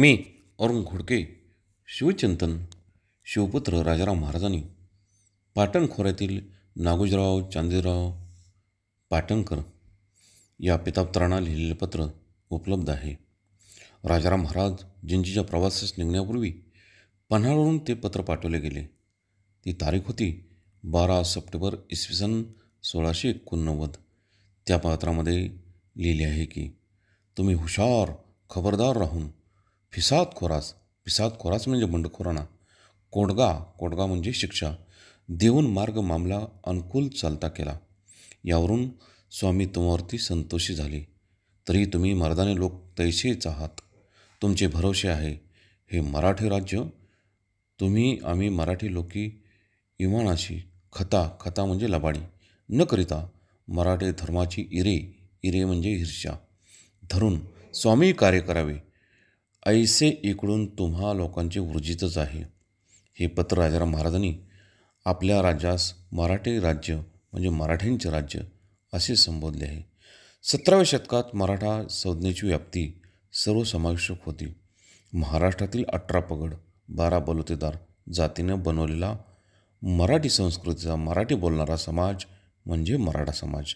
मी अरुण घोडके शिवचिंतन शिवपुत्र राजाराम महाराजांनी पाटण खोऱ्यातील नागोजराव चांदेराव पाटणकर या पितापत्रांना लिहिलेलं पत्र उपलब्ध आहे राजाराम महाराज जिंजीच्या प्रवासास निघण्यापूर्वी पन्हाळवरून ते पत्र पाठवले गेले ती तारीख होती बारा सप्टेंबर इसवी सन सोळाशे एकोणनव्वद त्या पात्रामध्ये लिहिले आहे की तुम्ही हुशार खबरदार राहून फिसाद खोरास फिसाद खोरास म्हणजे बंडखोराणा कोडगा कोडगा म्हणजे शिक्षा देऊन मार्ग मामला अनुकूल चालता केला यावरून स्वामी तुम्हावरती संतोषी झाले तरी तुम्ही मर्दाने लोक तैसेच आहात तुमचे भरोसे आहे हे मराठी राज्य तुम्ही आम्ही मराठी लोकी इमानाशी खता खता म्हणजे लबाडी न करिता मराठी धर्माची इरे इरे म्हणजे हिरशा धरून स्वामी कार्य करावे ऐसे इकडून तुम्हा लोकांचे ऊर्जितच आहे हे पत्र राजाराम महाराजांनी आपल्या राज्यास मराठी राज्य म्हणजे मराठ्यांचे राज्य असे संबोधले आहे सतराव्या शतकात मराठा संज्ञेची व्याप्ती सर्वसमावेशक होती महाराष्ट्रातील अठरा पगड बारा बलुतेदार जातीनं बनवलेला मराठी संस्कृतीचा मराठी बोलणारा समाज म्हणजे मराठा समाज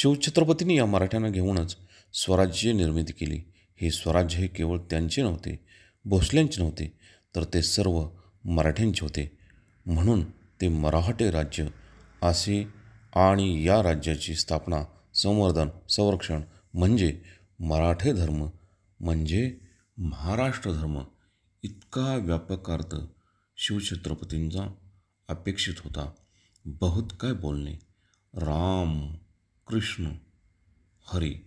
शिवछत्रपतींनी या मराठ्यांना घेऊनच स्वराज्य निर्मिती केली हे स्वराज्य हे केवळ त्यांचे नव्हते भोसल्यांचे नव्हते तर ते सर्व मराठ्यांचे होते म्हणून ते मराठे राज्य असे आणि या राज्याची स्थापना संवर्धन संरक्षण म्हणजे मराठे धर्म म्हणजे महाराष्ट्र धर्म इतका व्यापक अर्थ शिवछत्रपतींचा अपेक्षित होता बहुत काय बोलणे राम कृष्ण हरी